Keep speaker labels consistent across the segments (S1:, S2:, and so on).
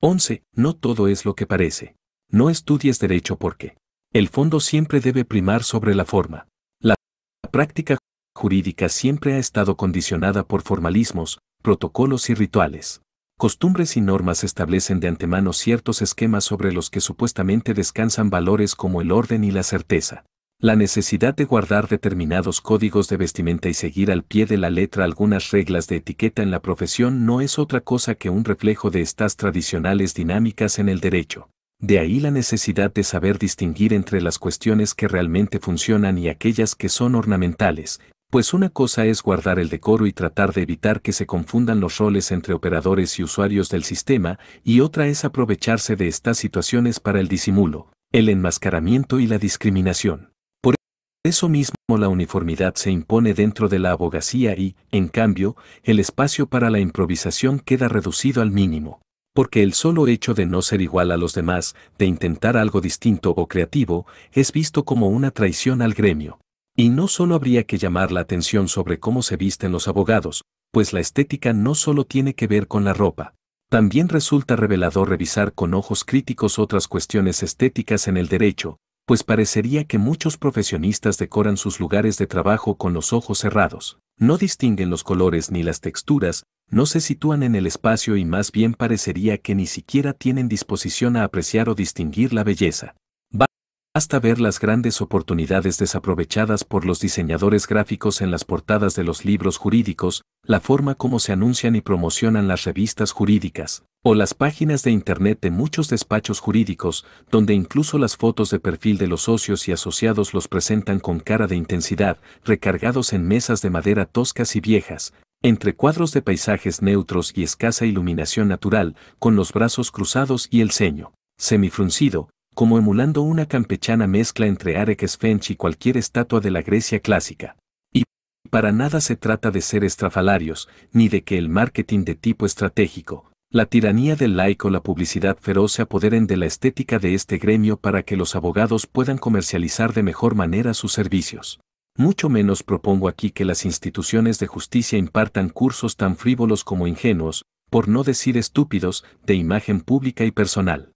S1: 11. No todo es lo que parece. No estudies derecho porque el fondo siempre debe primar sobre la forma. La práctica jurídica siempre ha estado condicionada por formalismos, protocolos y rituales. Costumbres y normas establecen de antemano ciertos esquemas sobre los que supuestamente descansan valores como el orden y la certeza. La necesidad de guardar determinados códigos de vestimenta y seguir al pie de la letra algunas reglas de etiqueta en la profesión no es otra cosa que un reflejo de estas tradicionales dinámicas en el derecho. De ahí la necesidad de saber distinguir entre las cuestiones que realmente funcionan y aquellas que son ornamentales, pues una cosa es guardar el decoro y tratar de evitar que se confundan los roles entre operadores y usuarios del sistema, y otra es aprovecharse de estas situaciones para el disimulo, el enmascaramiento y la discriminación eso mismo la uniformidad se impone dentro de la abogacía y, en cambio, el espacio para la improvisación queda reducido al mínimo. Porque el solo hecho de no ser igual a los demás, de intentar algo distinto o creativo, es visto como una traición al gremio. Y no solo habría que llamar la atención sobre cómo se visten los abogados, pues la estética no solo tiene que ver con la ropa. También resulta revelador revisar con ojos críticos otras cuestiones estéticas en el derecho, pues parecería que muchos profesionistas decoran sus lugares de trabajo con los ojos cerrados. No distinguen los colores ni las texturas, no se sitúan en el espacio y más bien parecería que ni siquiera tienen disposición a apreciar o distinguir la belleza. Va hasta ver las grandes oportunidades desaprovechadas por los diseñadores gráficos en las portadas de los libros jurídicos, la forma como se anuncian y promocionan las revistas jurídicas, o las páginas de Internet de muchos despachos jurídicos, donde incluso las fotos de perfil de los socios y asociados los presentan con cara de intensidad, recargados en mesas de madera toscas y viejas, entre cuadros de paisajes neutros y escasa iluminación natural, con los brazos cruzados y el ceño, semifruncido, como emulando una campechana mezcla entre Arex Fench y cualquier estatua de la Grecia clásica. Y para nada se trata de ser estrafalarios, ni de que el marketing de tipo estratégico, la tiranía del laico o la publicidad feroz se apoderen de la estética de este gremio para que los abogados puedan comercializar de mejor manera sus servicios. Mucho menos propongo aquí que las instituciones de justicia impartan cursos tan frívolos como ingenuos, por no decir estúpidos, de imagen pública y personal.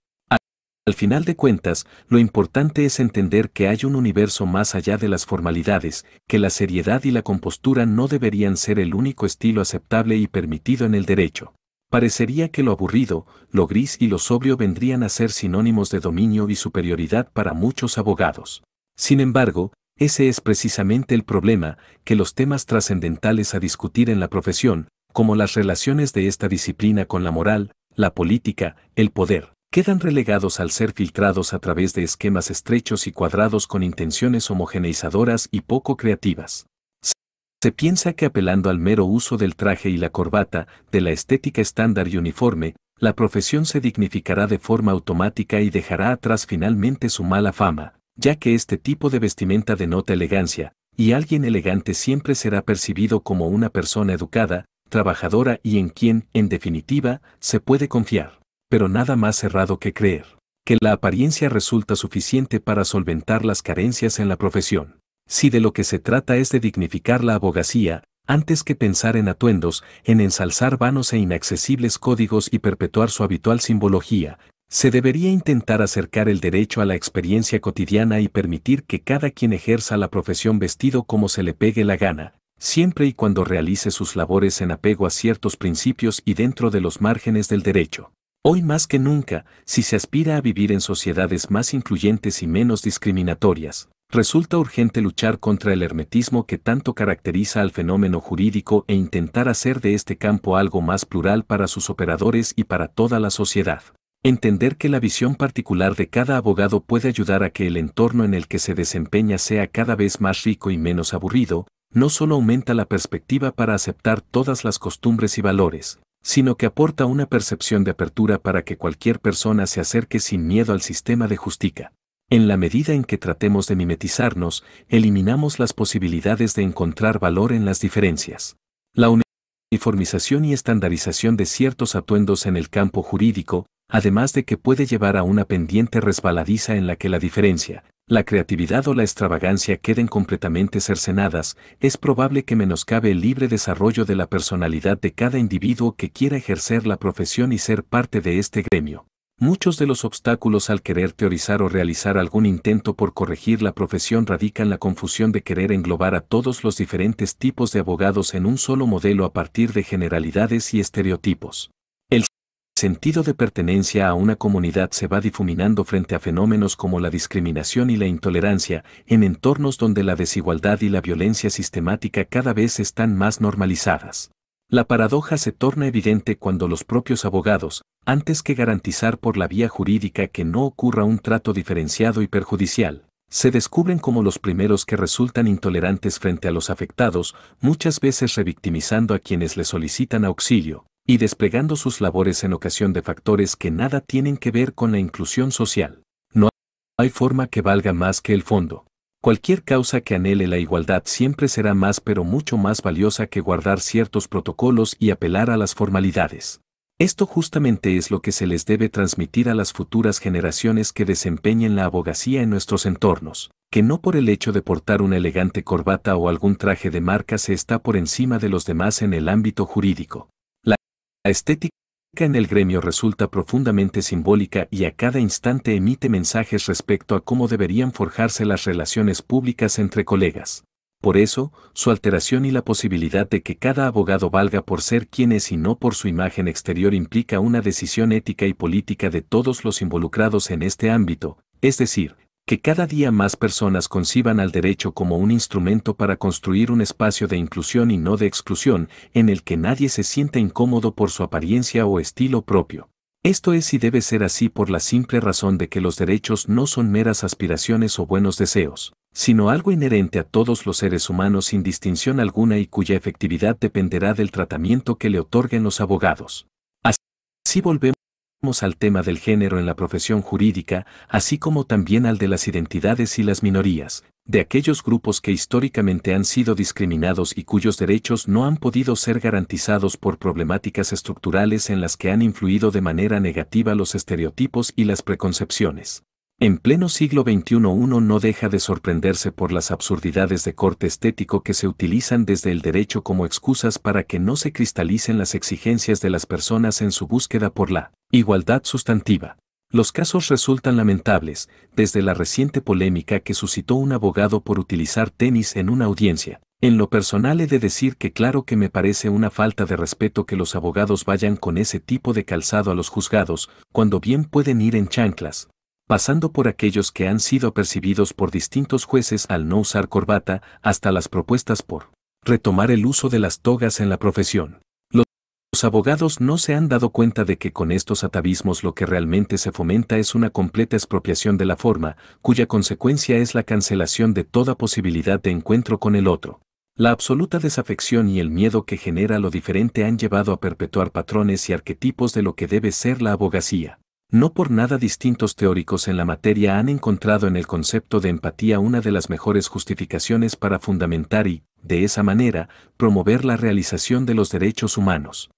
S1: Al final de cuentas, lo importante es entender que hay un universo más allá de las formalidades, que la seriedad y la compostura no deberían ser el único estilo aceptable y permitido en el derecho parecería que lo aburrido, lo gris y lo sobrio vendrían a ser sinónimos de dominio y superioridad para muchos abogados. Sin embargo, ese es precisamente el problema, que los temas trascendentales a discutir en la profesión, como las relaciones de esta disciplina con la moral, la política, el poder, quedan relegados al ser filtrados a través de esquemas estrechos y cuadrados con intenciones homogeneizadoras y poco creativas. Se piensa que apelando al mero uso del traje y la corbata, de la estética estándar y uniforme, la profesión se dignificará de forma automática y dejará atrás finalmente su mala fama, ya que este tipo de vestimenta denota elegancia, y alguien elegante siempre será percibido como una persona educada, trabajadora y en quien, en definitiva, se puede confiar. Pero nada más errado que creer que la apariencia resulta suficiente para solventar las carencias en la profesión. Si de lo que se trata es de dignificar la abogacía, antes que pensar en atuendos, en ensalzar vanos e inaccesibles códigos y perpetuar su habitual simbología, se debería intentar acercar el derecho a la experiencia cotidiana y permitir que cada quien ejerza la profesión vestido como se le pegue la gana, siempre y cuando realice sus labores en apego a ciertos principios y dentro de los márgenes del derecho. Hoy más que nunca, si se aspira a vivir en sociedades más incluyentes y menos discriminatorias, resulta urgente luchar contra el hermetismo que tanto caracteriza al fenómeno jurídico e intentar hacer de este campo algo más plural para sus operadores y para toda la sociedad. Entender que la visión particular de cada abogado puede ayudar a que el entorno en el que se desempeña sea cada vez más rico y menos aburrido, no solo aumenta la perspectiva para aceptar todas las costumbres y valores, sino que aporta una percepción de apertura para que cualquier persona se acerque sin miedo al sistema de justicia. En la medida en que tratemos de mimetizarnos, eliminamos las posibilidades de encontrar valor en las diferencias. La uniformización y estandarización de ciertos atuendos en el campo jurídico, además de que puede llevar a una pendiente resbaladiza en la que la diferencia, la creatividad o la extravagancia queden completamente cercenadas, es probable que menoscabe el libre desarrollo de la personalidad de cada individuo que quiera ejercer la profesión y ser parte de este gremio. Muchos de los obstáculos al querer teorizar o realizar algún intento por corregir la profesión radican la confusión de querer englobar a todos los diferentes tipos de abogados en un solo modelo a partir de generalidades y estereotipos. El sentido de pertenencia a una comunidad se va difuminando frente a fenómenos como la discriminación y la intolerancia, en entornos donde la desigualdad y la violencia sistemática cada vez están más normalizadas. La paradoja se torna evidente cuando los propios abogados, antes que garantizar por la vía jurídica que no ocurra un trato diferenciado y perjudicial, se descubren como los primeros que resultan intolerantes frente a los afectados, muchas veces revictimizando a quienes le solicitan auxilio, y desplegando sus labores en ocasión de factores que nada tienen que ver con la inclusión social. No hay forma que valga más que el fondo. Cualquier causa que anhele la igualdad siempre será más pero mucho más valiosa que guardar ciertos protocolos y apelar a las formalidades. Esto justamente es lo que se les debe transmitir a las futuras generaciones que desempeñen la abogacía en nuestros entornos, que no por el hecho de portar una elegante corbata o algún traje de marca se está por encima de los demás en el ámbito jurídico. La estética en el gremio resulta profundamente simbólica y a cada instante emite mensajes respecto a cómo deberían forjarse las relaciones públicas entre colegas. Por eso, su alteración y la posibilidad de que cada abogado valga por ser quien es y no por su imagen exterior implica una decisión ética y política de todos los involucrados en este ámbito, es decir, que cada día más personas conciban al derecho como un instrumento para construir un espacio de inclusión y no de exclusión, en el que nadie se sienta incómodo por su apariencia o estilo propio. Esto es y debe ser así por la simple razón de que los derechos no son meras aspiraciones o buenos deseos, sino algo inherente a todos los seres humanos sin distinción alguna y cuya efectividad dependerá del tratamiento que le otorguen los abogados. Así volvemos al tema del género en la profesión jurídica, así como también al de las identidades y las minorías, de aquellos grupos que históricamente han sido discriminados y cuyos derechos no han podido ser garantizados por problemáticas estructurales en las que han influido de manera negativa los estereotipos y las preconcepciones. En pleno siglo XXI uno no deja de sorprenderse por las absurdidades de corte estético que se utilizan desde el derecho como excusas para que no se cristalicen las exigencias de las personas en su búsqueda por la Igualdad sustantiva. Los casos resultan lamentables, desde la reciente polémica que suscitó un abogado por utilizar tenis en una audiencia. En lo personal he de decir que claro que me parece una falta de respeto que los abogados vayan con ese tipo de calzado a los juzgados, cuando bien pueden ir en chanclas, pasando por aquellos que han sido percibidos por distintos jueces al no usar corbata, hasta las propuestas por retomar el uso de las togas en la profesión. Los abogados no se han dado cuenta de que con estos atavismos lo que realmente se fomenta es una completa expropiación de la forma, cuya consecuencia es la cancelación de toda posibilidad de encuentro con el otro. La absoluta desafección y el miedo que genera lo diferente han llevado a perpetuar patrones y arquetipos de lo que debe ser la abogacía. No por nada distintos teóricos en la materia han encontrado en el concepto de empatía una de las mejores justificaciones para fundamentar y, de esa manera, promover la realización de los derechos humanos.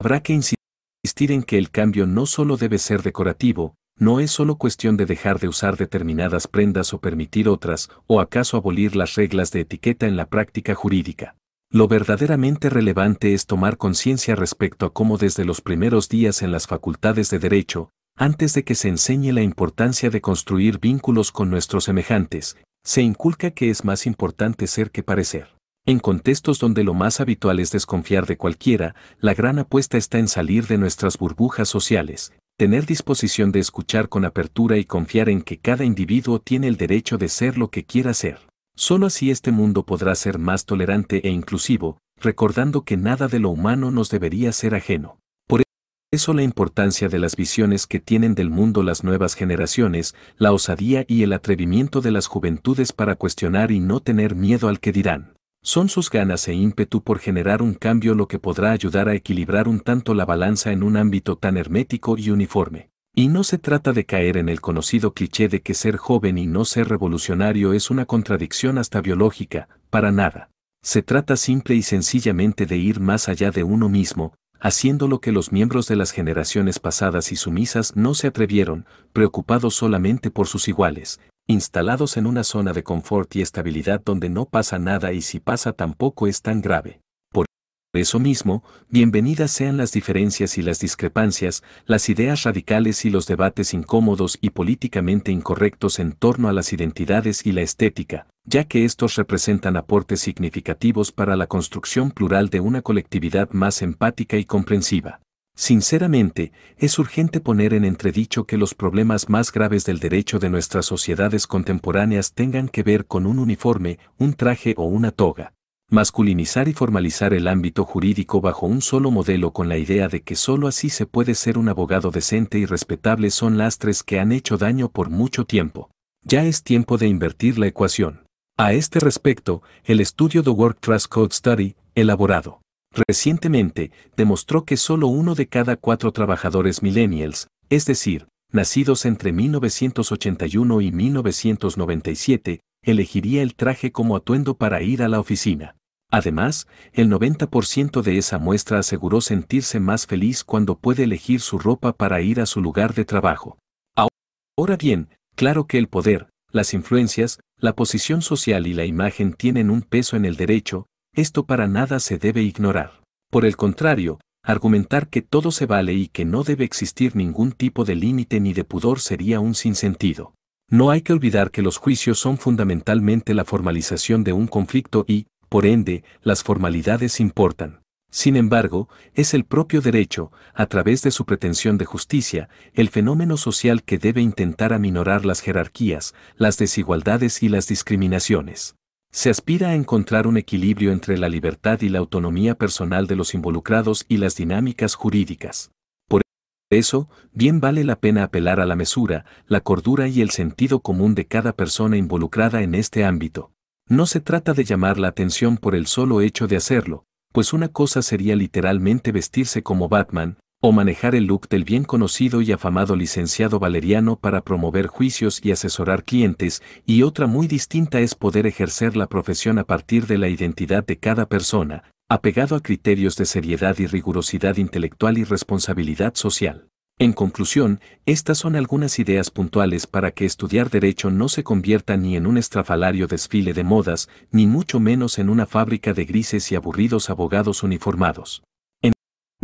S1: Habrá que insistir en que el cambio no solo debe ser decorativo, no es solo cuestión de dejar de usar determinadas prendas o permitir otras, o acaso abolir las reglas de etiqueta en la práctica jurídica. Lo verdaderamente relevante es tomar conciencia respecto a cómo desde los primeros días en las facultades de derecho, antes de que se enseñe la importancia de construir vínculos con nuestros semejantes, se inculca que es más importante ser que parecer. En contextos donde lo más habitual es desconfiar de cualquiera, la gran apuesta está en salir de nuestras burbujas sociales, tener disposición de escuchar con apertura y confiar en que cada individuo tiene el derecho de ser lo que quiera ser. Solo así este mundo podrá ser más tolerante e inclusivo, recordando que nada de lo humano nos debería ser ajeno. Por eso la importancia de las visiones que tienen del mundo las nuevas generaciones, la osadía y el atrevimiento de las juventudes para cuestionar y no tener miedo al que dirán. Son sus ganas e ímpetu por generar un cambio lo que podrá ayudar a equilibrar un tanto la balanza en un ámbito tan hermético y uniforme. Y no se trata de caer en el conocido cliché de que ser joven y no ser revolucionario es una contradicción hasta biológica, para nada. Se trata simple y sencillamente de ir más allá de uno mismo, haciendo lo que los miembros de las generaciones pasadas y sumisas no se atrevieron, preocupados solamente por sus iguales, instalados en una zona de confort y estabilidad donde no pasa nada y si pasa tampoco es tan grave. Por eso mismo, bienvenidas sean las diferencias y las discrepancias, las ideas radicales y los debates incómodos y políticamente incorrectos en torno a las identidades y la estética, ya que estos representan aportes significativos para la construcción plural de una colectividad más empática y comprensiva. Sinceramente, es urgente poner en entredicho que los problemas más graves del derecho de nuestras sociedades contemporáneas tengan que ver con un uniforme, un traje o una toga. Masculinizar y formalizar el ámbito jurídico bajo un solo modelo con la idea de que sólo así se puede ser un abogado decente y respetable son lastres que han hecho daño por mucho tiempo. Ya es tiempo de invertir la ecuación. A este respecto, el estudio The Work Trust Code Study, elaborado Recientemente, demostró que solo uno de cada cuatro trabajadores millennials, es decir, nacidos entre 1981 y 1997, elegiría el traje como atuendo para ir a la oficina. Además, el 90% de esa muestra aseguró sentirse más feliz cuando puede elegir su ropa para ir a su lugar de trabajo. Ahora bien, claro que el poder, las influencias, la posición social y la imagen tienen un peso en el derecho, esto para nada se debe ignorar. Por el contrario, argumentar que todo se vale y que no debe existir ningún tipo de límite ni de pudor sería un sinsentido. No hay que olvidar que los juicios son fundamentalmente la formalización de un conflicto y, por ende, las formalidades importan. Sin embargo, es el propio derecho, a través de su pretensión de justicia, el fenómeno social que debe intentar aminorar las jerarquías, las desigualdades y las discriminaciones. Se aspira a encontrar un equilibrio entre la libertad y la autonomía personal de los involucrados y las dinámicas jurídicas. Por eso, bien vale la pena apelar a la mesura, la cordura y el sentido común de cada persona involucrada en este ámbito. No se trata de llamar la atención por el solo hecho de hacerlo, pues una cosa sería literalmente vestirse como Batman, o manejar el look del bien conocido y afamado licenciado Valeriano para promover juicios y asesorar clientes, y otra muy distinta es poder ejercer la profesión a partir de la identidad de cada persona, apegado a criterios de seriedad y rigurosidad intelectual y responsabilidad social. En conclusión, estas son algunas ideas puntuales para que estudiar derecho no se convierta ni en un estrafalario desfile de modas, ni mucho menos en una fábrica de grises y aburridos abogados uniformados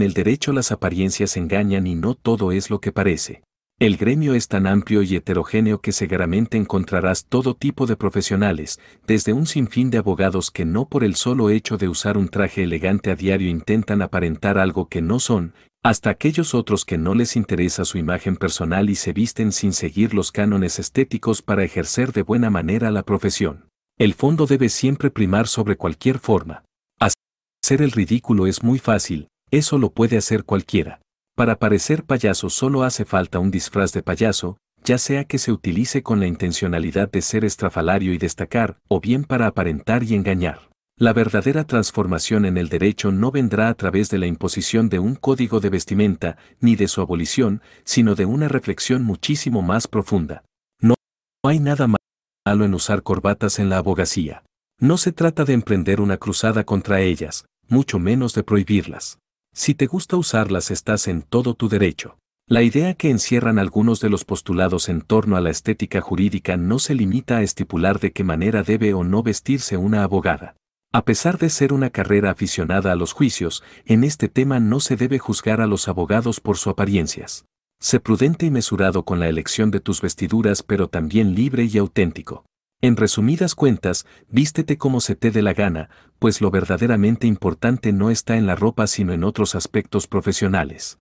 S1: el derecho las apariencias engañan y no todo es lo que parece. El gremio es tan amplio y heterogéneo que seguramente encontrarás todo tipo de profesionales, desde un sinfín de abogados que no por el solo hecho de usar un traje elegante a diario intentan aparentar algo que no son, hasta aquellos otros que no les interesa su imagen personal y se visten sin seguir los cánones estéticos para ejercer de buena manera la profesión. El fondo debe siempre primar sobre cualquier forma. Ser el ridículo es muy fácil, eso lo puede hacer cualquiera. Para parecer payaso solo hace falta un disfraz de payaso, ya sea que se utilice con la intencionalidad de ser estrafalario y destacar, o bien para aparentar y engañar. La verdadera transformación en el derecho no vendrá a través de la imposición de un código de vestimenta, ni de su abolición, sino de una reflexión muchísimo más profunda. No hay nada malo en usar corbatas en la abogacía. No se trata de emprender una cruzada contra ellas, mucho menos de prohibirlas. Si te gusta usarlas estás en todo tu derecho. La idea que encierran algunos de los postulados en torno a la estética jurídica no se limita a estipular de qué manera debe o no vestirse una abogada. A pesar de ser una carrera aficionada a los juicios, en este tema no se debe juzgar a los abogados por sus apariencias. Sé prudente y mesurado con la elección de tus vestiduras, pero también libre y auténtico. En resumidas cuentas, vístete como se te dé la gana, pues lo verdaderamente importante no está en la ropa sino en otros aspectos profesionales.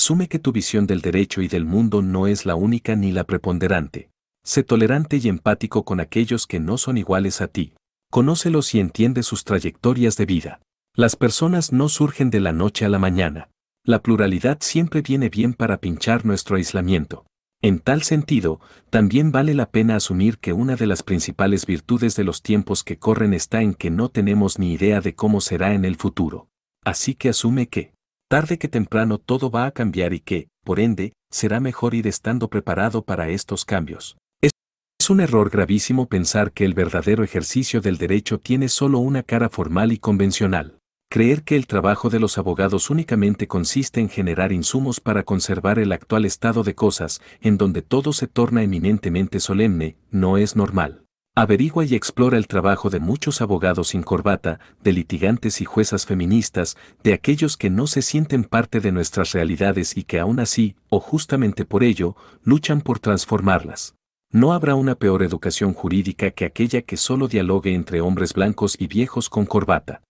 S1: Asume que tu visión del derecho y del mundo no es la única ni la preponderante. Sé tolerante y empático con aquellos que no son iguales a ti. Conócelos y entiende sus trayectorias de vida. Las personas no surgen de la noche a la mañana. La pluralidad siempre viene bien para pinchar nuestro aislamiento. En tal sentido, también vale la pena asumir que una de las principales virtudes de los tiempos que corren está en que no tenemos ni idea de cómo será en el futuro. Así que asume que, tarde que temprano todo va a cambiar y que, por ende, será mejor ir estando preparado para estos cambios. Es un error gravísimo pensar que el verdadero ejercicio del derecho tiene solo una cara formal y convencional creer que el trabajo de los abogados únicamente consiste en generar insumos para conservar el actual estado de cosas, en donde todo se torna eminentemente solemne, no es normal. Averigua y explora el trabajo de muchos abogados sin corbata, de litigantes y juezas feministas, de aquellos que no se sienten parte de nuestras realidades y que aún así, o justamente por ello, luchan por transformarlas. No habrá una peor educación jurídica que aquella que solo dialogue entre hombres blancos y viejos con corbata.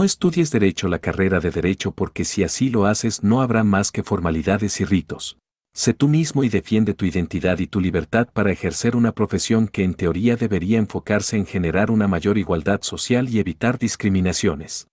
S1: No estudies derecho la carrera de derecho porque si así lo haces no habrá más que formalidades y ritos. Sé tú mismo y defiende tu identidad y tu libertad para ejercer una profesión que en teoría debería enfocarse en generar una mayor igualdad social y evitar discriminaciones.